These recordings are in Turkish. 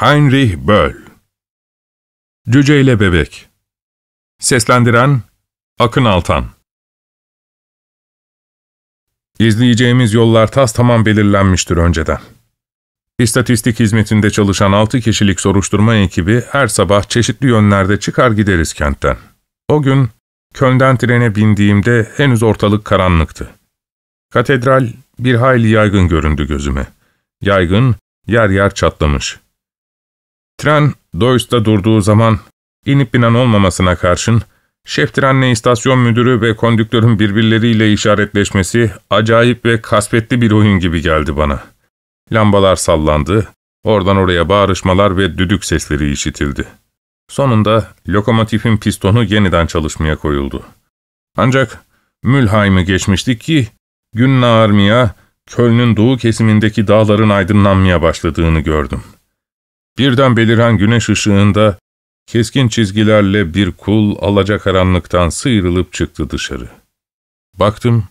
Heinrich Böll Cüce ile Bebek Seslendiren Akın Altan İzleyeceğimiz yollar tas tamam belirlenmiştir önceden. İstatistik hizmetinde çalışan 6 kişilik soruşturma ekibi her sabah çeşitli yönlerde çıkar gideriz kentten. O gün Köln'den trene bindiğimde henüz ortalık karanlıktı. Katedral bir hayli yaygın göründü gözüme. Yaygın, yer yer çatlamış. Tren Doyce'da durduğu zaman inip binen olmamasına karşın şef trenle istasyon müdürü ve kondüktörün birbirleriyle işaretleşmesi acayip ve kasvetli bir oyun gibi geldi bana. Lambalar sallandı, oradan oraya bağırışmalar ve düdük sesleri işitildi. Sonunda lokomotifin pistonu yeniden çalışmaya koyuldu. Ancak Mülheim'i geçmiştik ki gün ağarmaya, Köln'ün doğu kesimindeki dağların aydınlanmaya başladığını gördüm.'' Birden beliren güneş ışığında keskin çizgilerle bir kul alacakaranlıktan sıyrılıp çıktı dışarı. Baktım,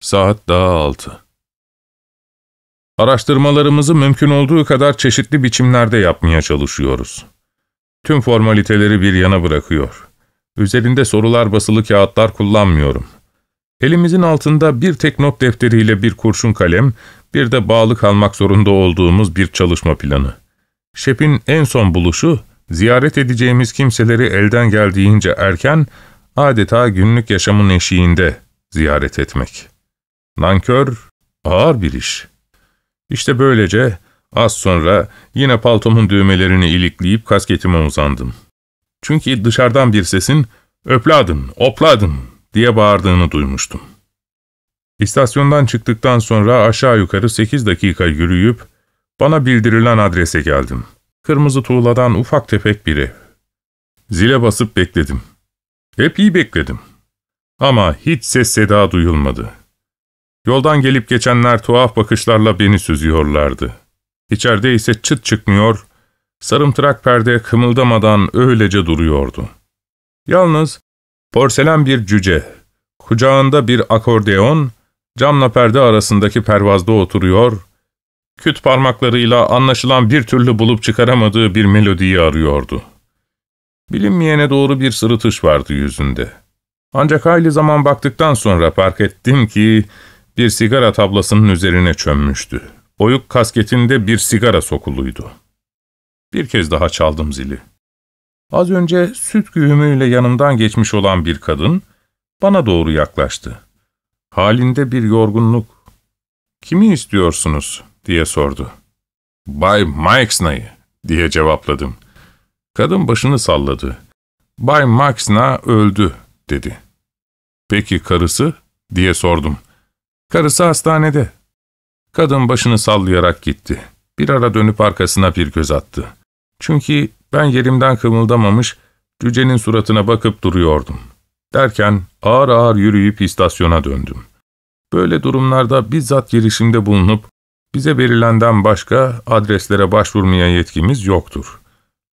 saat daha altı. Araştırmalarımızı mümkün olduğu kadar çeşitli biçimlerde yapmaya çalışıyoruz. Tüm formaliteleri bir yana bırakıyor. Üzerinde sorular basılı kağıtlar kullanmıyorum. Elimizin altında bir tek not defteriyle bir kurşun kalem, bir de bağlı kalmak zorunda olduğumuz bir çalışma planı. Şep'in en son buluşu, ziyaret edeceğimiz kimseleri elden geldiğince erken, adeta günlük yaşamın eşiğinde ziyaret etmek. Nankör, ağır bir iş. İşte böylece az sonra yine paltomun düğmelerini ilikleyip kasketime uzandım. Çünkü dışarıdan bir sesin ''Öpladın, opladın'' diye bağırdığını duymuştum. İstasyondan çıktıktan sonra aşağı yukarı 8 dakika yürüyüp bana bildirilen adrese geldim. Kırmızı tuğladan ufak tefek biri. Zile basıp bekledim. Hep iyi bekledim. Ama hiç ses seda duyulmadı. Yoldan gelip geçenler tuhaf bakışlarla beni süzüyorlardı. İçeride ise çıt çıkmıyor, sarımtırak perde kımıldamadan öylece duruyordu. Yalnız porselen bir cüce, kucağında bir akordeon, camla perde arasındaki pervazda oturuyor, küt parmaklarıyla anlaşılan bir türlü bulup çıkaramadığı bir melodiyi arıyordu. Bilinmeyene doğru bir sırıtış vardı yüzünde. Ancak hayli zaman baktıktan sonra fark ettim ki bir sigara tablasının üzerine çömmüştü. Oyuk kasketinde bir sigara sokuluydu. Bir kez daha çaldım zili. Az önce süt güğümüyle yanımdan geçmiş olan bir kadın bana doğru yaklaştı. Halinde bir yorgunluk. ''Kimi istiyorsunuz?'' diye sordu. Bay Maxna'yı diye cevapladım. Kadın başını salladı. Bay Maxna öldü dedi. Peki karısı diye sordum. Karısı hastanede. Kadın başını sallayarak gitti. Bir ara dönüp arkasına bir göz attı. Çünkü ben yerimden kımıldamamış, cücenin suratına bakıp duruyordum. Derken ağır ağır yürüyüp istasyona döndüm. Böyle durumlarda bizzat girişimde bulunup bize verilenden başka adreslere başvurmaya yetkimiz yoktur.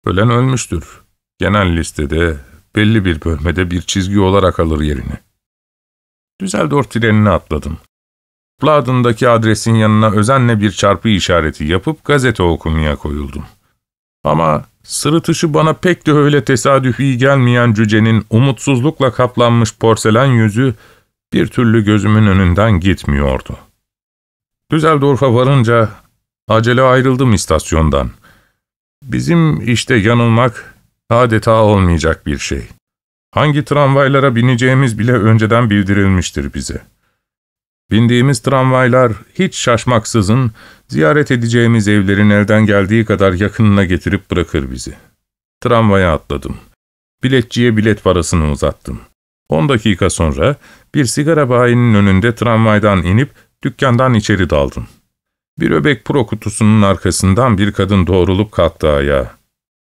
Ölen ölmüştür. Genel listede, belli bir bölmede bir çizgi olarak alır yerini. Düsseldorf trenine atladım. Bladen'daki adresin yanına özenle bir çarpı işareti yapıp gazete okumaya koyuldum. Ama sırıtışı bana pek de öyle tesadüfi gelmeyen cücenin umutsuzlukla kaplanmış porselen yüzü bir türlü gözümün önünden gitmiyordu.'' Düsseldorf'a varınca acele ayrıldım istasyondan. Bizim işte yanılmak adeta olmayacak bir şey. Hangi tramvaylara bineceğimiz bile önceden bildirilmiştir bize. Bindiğimiz tramvaylar hiç şaşmaksızın ziyaret edeceğimiz evlerin elden geldiği kadar yakınına getirip bırakır bizi. Tramvaya atladım. Biletçiye bilet parasını uzattım. On dakika sonra bir sigara bayinin önünde tramvaydan inip Dükkandan içeri daldım. Bir öbek pro kutusunun arkasından bir kadın doğrulup kalktı ayağa.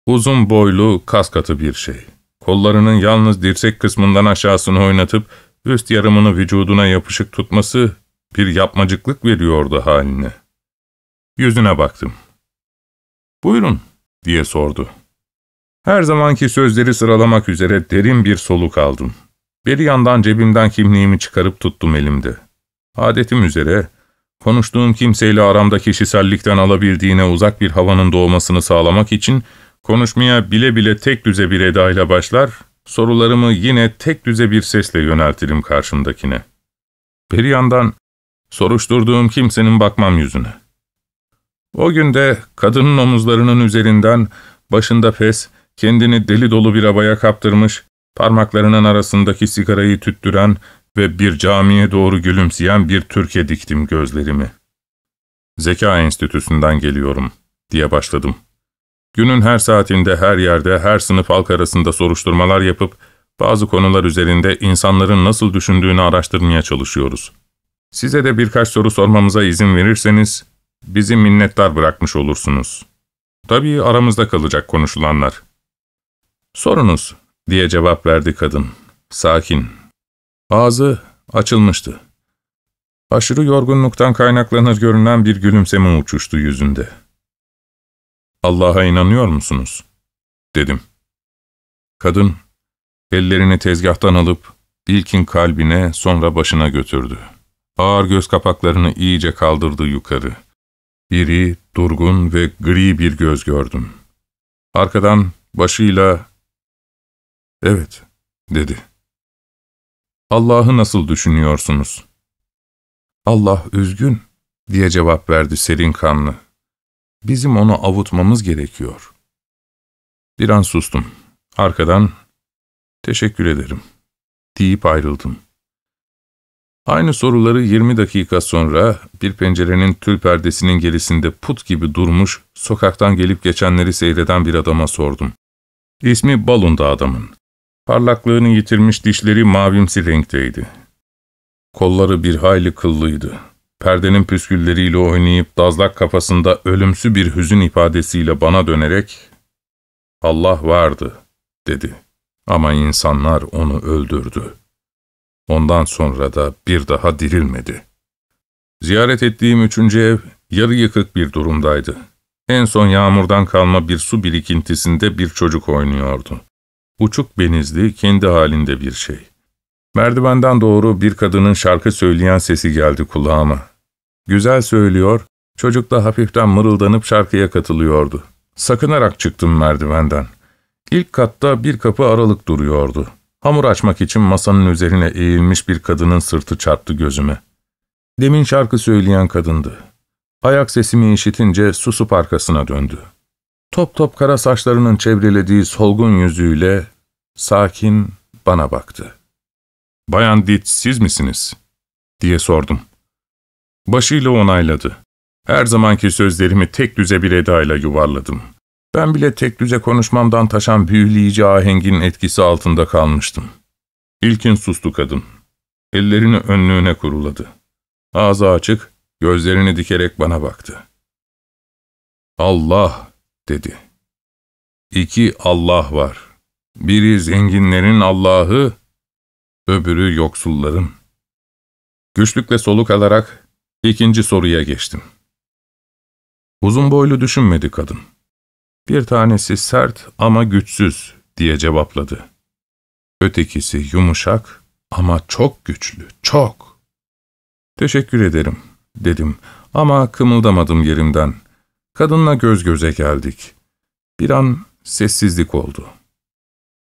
Uzun boylu, kas katı bir şey. Kollarının yalnız dirsek kısmından aşağısını oynatıp üst yarımını vücuduna yapışık tutması bir yapmacıklık veriyordu haline. Yüzüne baktım. ''Buyurun.'' diye sordu. Her zamanki sözleri sıralamak üzere derin bir soluk aldım. Bir yandan cebimden kimliğimi çıkarıp tuttum elimde. Adetim üzere, konuştuğum kimseyle aramda kişisellikten alabildiğine uzak bir havanın doğmasını sağlamak için konuşmaya bile bile tek düze bir edayla başlar, sorularımı yine tek düze bir sesle yöneltirim karşımdakine. Bir yandan soruşturduğum kimsenin bakmam yüzüne. O günde kadının omuzlarının üzerinden başında pes, kendini deli dolu bir abaya kaptırmış, parmaklarının arasındaki sigarayı tüttüren, ve bir camiye doğru gülümseyen bir Türkiye diktim gözlerimi. Zeka Enstitüsü'nden geliyorum, diye başladım. Günün her saatinde, her yerde, her sınıf halk arasında soruşturmalar yapıp, bazı konular üzerinde insanların nasıl düşündüğünü araştırmaya çalışıyoruz. Size de birkaç soru sormamıza izin verirseniz, bizi minnettar bırakmış olursunuz. Tabii aramızda kalacak konuşulanlar. Sorunuz, diye cevap verdi kadın. Sakin, Ağzı açılmıştı. Aşırı yorgunluktan kaynaklanır görünen bir gülümseme uçuştu yüzünde. ''Allah'a inanıyor musunuz?'' dedim. Kadın, ellerini tezgahtan alıp ilkin kalbine sonra başına götürdü. Ağır göz kapaklarını iyice kaldırdı yukarı. İri, durgun ve gri bir göz gördüm. Arkadan başıyla ''Evet'' dedi. Allah'ı nasıl düşünüyorsunuz? Allah üzgün, diye cevap verdi serin kanlı. Bizim onu avutmamız gerekiyor. Bir an sustum. Arkadan, teşekkür ederim, deyip ayrıldım. Aynı soruları 20 dakika sonra bir pencerenin tül perdesinin gerisinde put gibi durmuş, sokaktan gelip geçenleri seyreden bir adama sordum. İsmi Balunda adamın. Parlaklığını yitirmiş dişleri mavimsi renkteydi. Kolları bir hayli kıllıydı. Perdenin püskülleriyle oynayıp dazlak kafasında ölümsü bir hüzün ifadesiyle bana dönerek ''Allah vardı.'' dedi. Ama insanlar onu öldürdü. Ondan sonra da bir daha dirilmedi. Ziyaret ettiğim üçüncü ev yarı yıkık bir durumdaydı. En son yağmurdan kalma bir su birikintisinde bir çocuk oynuyordu. Uçuk benizli, kendi halinde bir şey. Merdivenden doğru bir kadının şarkı söyleyen sesi geldi kulağıma. Güzel söylüyor, çocuk da hafiften mırıldanıp şarkıya katılıyordu. Sakınarak çıktım merdivenden. İlk katta bir kapı aralık duruyordu. Hamur açmak için masanın üzerine eğilmiş bir kadının sırtı çarptı gözüme. Demin şarkı söyleyen kadındı. Ayak sesimi işitince susup arkasına döndü. Top top kara saçlarının çevrelediği solgun yüzüyle sakin bana baktı. ''Bayan Dit siz misiniz?'' diye sordum. Başıyla onayladı. Her zamanki sözlerimi tek düze bir edayla yuvarladım. Ben bile tek düze konuşmamdan taşan büyüleyici ahengin etkisi altında kalmıştım. İlkin sustu kadın. Ellerini önlüğüne kuruladı. Ağzı açık, gözlerini dikerek bana baktı. Allah! dedi. İki Allah var. Biri zenginlerin Allah'ı, öbürü yoksulların. Güçlükle soluk alarak ikinci soruya geçtim. Uzun boylu düşünmedi kadın. Bir tanesi sert ama güçsüz diye cevapladı. Ötekisi yumuşak ama çok güçlü, çok. Teşekkür ederim dedim ama kımıldamadım yerimden. Kadınla göz göze geldik. Bir an sessizlik oldu.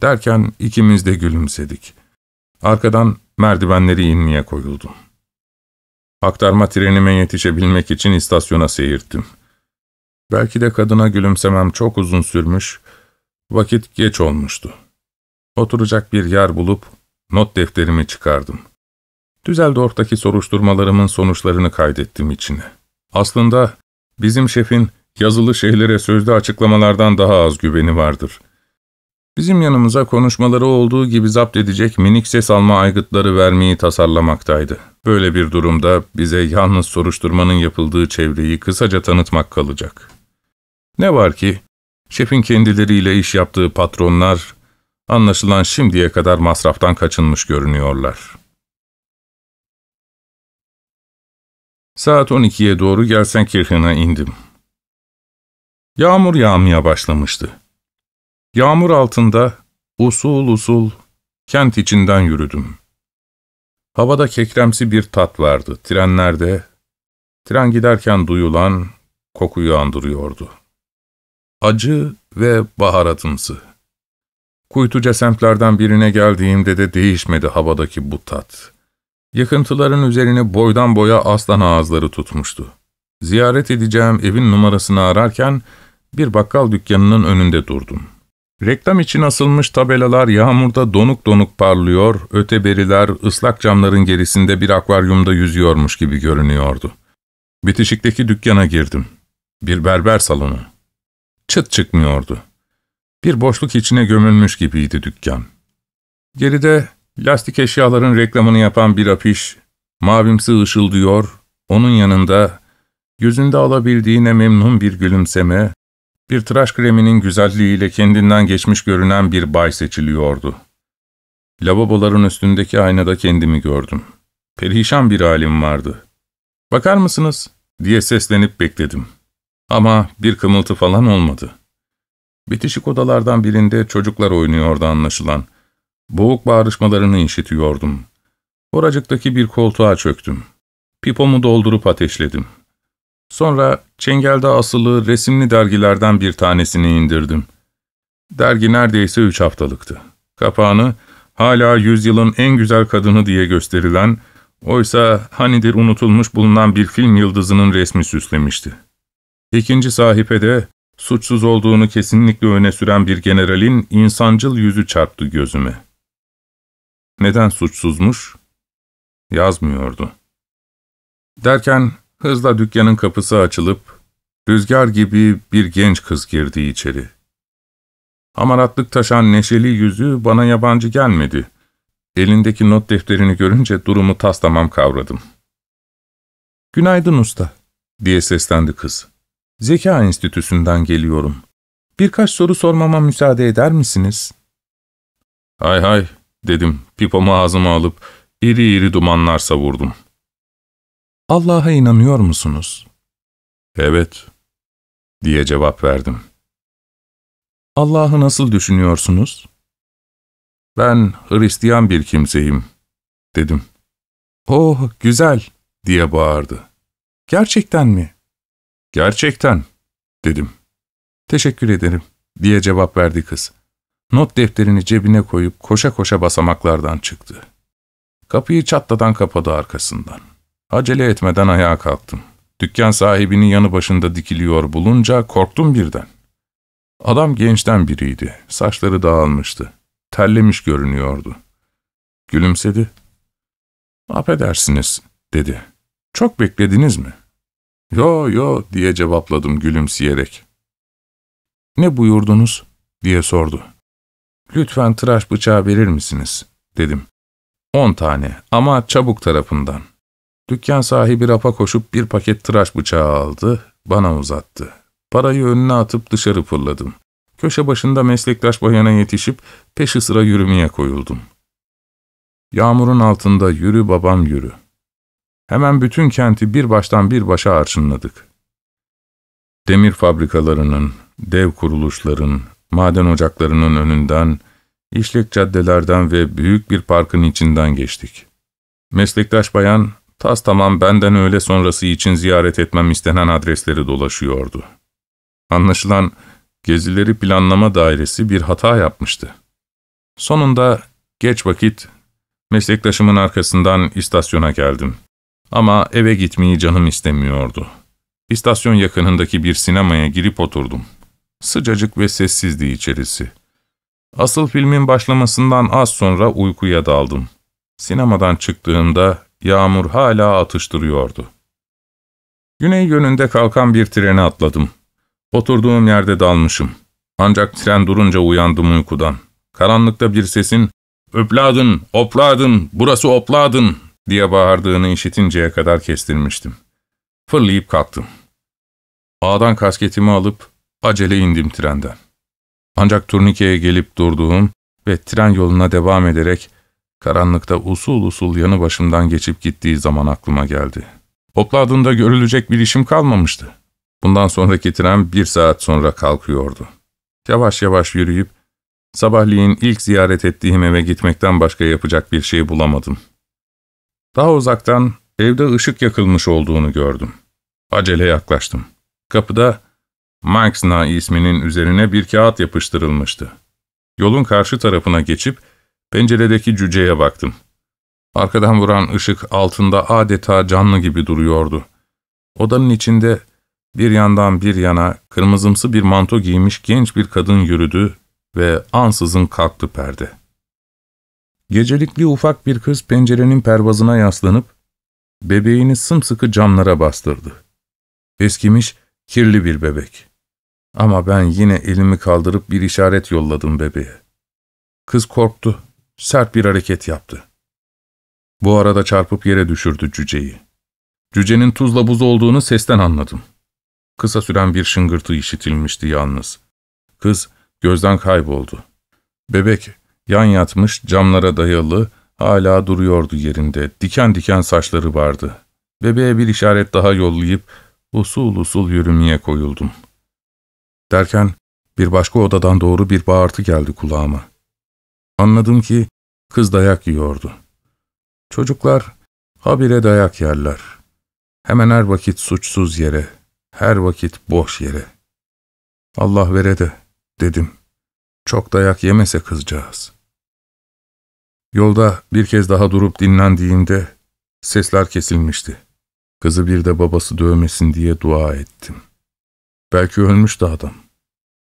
Derken ikimiz de gülümsedik. Arkadan merdivenleri inmeye koyuldum. Aktarma trenime yetişebilmek için istasyona seyirttim. Belki de kadına gülümsemem çok uzun sürmüş, vakit geç olmuştu. Oturacak bir yer bulup not defterimi çıkardım. Düsseldorf'taki soruşturmalarımın sonuçlarını kaydettim içine. Aslında bizim şefin yazılı şeylere sözlü açıklamalardan daha az güveni vardır. Bizim yanımıza konuşmaları olduğu gibi zapt edecek minik ses alma aygıtları vermeyi tasarlamaktaydı. Böyle bir durumda bize yalnız soruşturmanın yapıldığı çevreyi kısaca tanıtmak kalacak. Ne var ki, şefin kendileriyle iş yaptığı patronlar, anlaşılan şimdiye kadar masraftan kaçınmış görünüyorlar. Saat 12'ye doğru gelsen Gelsenkirchen'a indim. Yağmur yağmaya başlamıştı. Yağmur altında usul usul kent içinden yürüdüm. Havada kekremsi bir tat vardı. Trenlerde, tren giderken duyulan kokuyu andırıyordu. Acı ve baharatımsı. Kuytuca semtlerden birine geldiğimde de değişmedi havadaki bu tat. Yakıntıların üzerine boydan boya aslan ağızları tutmuştu. Ziyaret edeceğim evin numarasını ararken bir bakkal dükkanının önünde durdum. Reklam için asılmış tabelalar yağmurda donuk donuk parlıyor, öteberiler ıslak camların gerisinde bir akvaryumda yüzüyormuş gibi görünüyordu. Bitişikteki dükkana girdim. Bir berber salonu. Çıt çıkmıyordu. Bir boşluk içine gömülmüş gibiydi dükkan. Geride lastik eşyaların reklamını yapan bir apiş mavimsi ışıldıyor, onun yanında yüzünde alabildiğine memnun bir gülümseme, bir tıraş kreminin güzelliğiyle kendinden geçmiş görünen bir bay seçiliyordu. Lavaboların üstündeki aynada kendimi gördüm. Perişan bir halim vardı. ''Bakar mısınız?'' diye seslenip bekledim. Ama bir kımıltı falan olmadı. Bitişik odalardan birinde çocuklar oynuyordu anlaşılan. Boğuk bağrışmalarını işitiyordum. Oracıktaki bir koltuğa çöktüm. Pipomu doldurup ateşledim.'' Sonra Çengel'de asılı resimli dergilerden bir tanesini indirdim. Dergi neredeyse üç haftalıktı. Kapağını hala yüzyılın en güzel kadını diye gösterilen, oysa hanidir unutulmuş bulunan bir film yıldızının resmi süslemişti. İkinci sahifede suçsuz olduğunu kesinlikle öne süren bir generalin insancıl yüzü çarptı gözüme. Neden suçsuzmuş? Yazmıyordu. Derken Hızla dükkanın kapısı açılıp, rüzgar gibi bir genç kız girdi içeri. Hamaratlık taşan neşeli yüzü bana yabancı gelmedi. Elindeki not defterini görünce durumu taslamam kavradım. ''Günaydın usta.'' diye seslendi kız. ''Zeka Enstitüsü'nden geliyorum. Birkaç soru sormama müsaade eder misiniz?'' ''Hay hay.'' dedim pipomu ağzıma alıp iri iri dumanlar savurdum.'' Allah'a inanıyor musunuz? Evet, diye cevap verdim. Allah'ı nasıl düşünüyorsunuz? Ben Hristiyan bir kimseyim, dedim. Oh, güzel, diye bağırdı. Gerçekten mi? Gerçekten, dedim. Teşekkür ederim, diye cevap verdi kız. Not defterini cebine koyup koşa koşa basamaklardan çıktı. Kapıyı çatladan kapadı arkasından. Acele etmeden ayağa kalktım. Dükkan sahibinin yanı başında dikiliyor bulunca korktum birden. Adam gençten biriydi. Saçları dağılmıştı. Terlemiş görünüyordu. Gülümsedi. ''Affedersiniz.'' dedi. ''Çok beklediniz mi?'' ''Yo yo'' diye cevapladım gülümseyerek. ''Ne buyurdunuz?'' diye sordu. ''Lütfen tıraş bıçağı verir misiniz?'' dedim. ''On tane ama çabuk tarafından.'' Dükkan sahibi rafa koşup bir paket tıraş bıçağı aldı, bana uzattı. Parayı önüne atıp dışarı fırladım. Köşe başında meslektaş bayana yetişip peşi sıra yürümeye koyuldum. Yağmurun altında yürü babam yürü. Hemen bütün kenti bir baştan bir başa arşınladık. Demir fabrikalarının, dev kuruluşların, maden ocaklarının önünden, işlek caddelerden ve büyük bir parkın içinden geçtik. Meslektaş bayan Tas tamam benden öğle sonrası için ziyaret etmem istenen adresleri dolaşıyordu. Anlaşılan gezileri planlama dairesi bir hata yapmıştı. Sonunda geç vakit meslektaşımın arkasından istasyona geldim. Ama eve gitmeyi canım istemiyordu. İstasyon yakınındaki bir sinemaya girip oturdum. Sıcacık ve sessizdi içerisi. Asıl filmin başlamasından az sonra uykuya daldım. Sinemadan çıktığımda yağmur hala atıştırıyordu. Güney yönünde kalkan bir treni atladım. Oturduğum yerde dalmışım. Ancak tren durunca uyandım uykudan. Karanlıkta bir sesin ''Öpladın, opladın, burası opladın'' diye bağırdığını işitinceye kadar kestirmiştim. Fırlayıp kalktım. Ağdan kasketimi alıp acele indim trenden. Ancak turnikeye gelip durduğum ve tren yoluna devam ederek Karanlıkta usul usul yanı başımdan geçip gittiği zaman aklıma geldi. Hopla adında görülecek bir işim kalmamıştı. Bundan sonraki tren bir saat sonra kalkıyordu. Yavaş yavaş yürüyüp sabahleyin ilk ziyaret ettiğim eve gitmekten başka yapacak bir şey bulamadım. Daha uzaktan evde ışık yakılmış olduğunu gördüm. Acele yaklaştım. Kapıda Maxna isminin üzerine bir kağıt yapıştırılmıştı. Yolun karşı tarafına geçip Penceredeki cüceye baktım. Arkadan vuran ışık altında adeta canlı gibi duruyordu. Odanın içinde bir yandan bir yana kırmızımsı bir manto giymiş genç bir kadın yürüdü ve ansızın kalktı perde. Gecelikli ufak bir kız pencerenin pervazına yaslanıp bebeğini sımsıkı camlara bastırdı. Eskimiş, kirli bir bebek. Ama ben yine elimi kaldırıp bir işaret yolladım bebeğe. Kız korktu sert bir hareket yaptı. Bu arada çarpıp yere düşürdü cüceyi. Cücenin tuzla buz olduğunu sesten anladım. Kısa süren bir şıngırtı işitilmişti yalnız. Kız gözden kayboldu. Bebek yan yatmış camlara dayalı hala duruyordu yerinde. Diken diken saçları vardı. Bebeğe bir işaret daha yollayıp usul usul yürümeye koyuldum. Derken bir başka odadan doğru bir bağırtı geldi kulağıma. Anladım ki kız dayak yiyordu. Çocuklar habire dayak yerler. Hemen her vakit suçsuz yere, her vakit boş yere. Allah vere de, dedim. Çok dayak yemese kızcağız. Yolda bir kez daha durup dinlendiğimde sesler kesilmişti. Kızı bir de babası dövmesin diye dua ettim. Belki ölmüştü adam.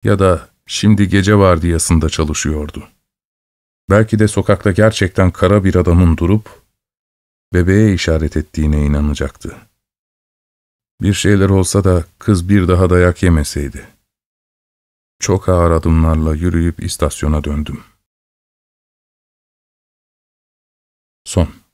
Ya da şimdi gece vardiyasında çalışıyordu.'' Belki de sokakta gerçekten kara bir adamın durup bebeğe işaret ettiğine inanacaktı. Bir şeyler olsa da kız bir daha dayak yemeseydi. Çok ağır adımlarla yürüyüp istasyona döndüm. Son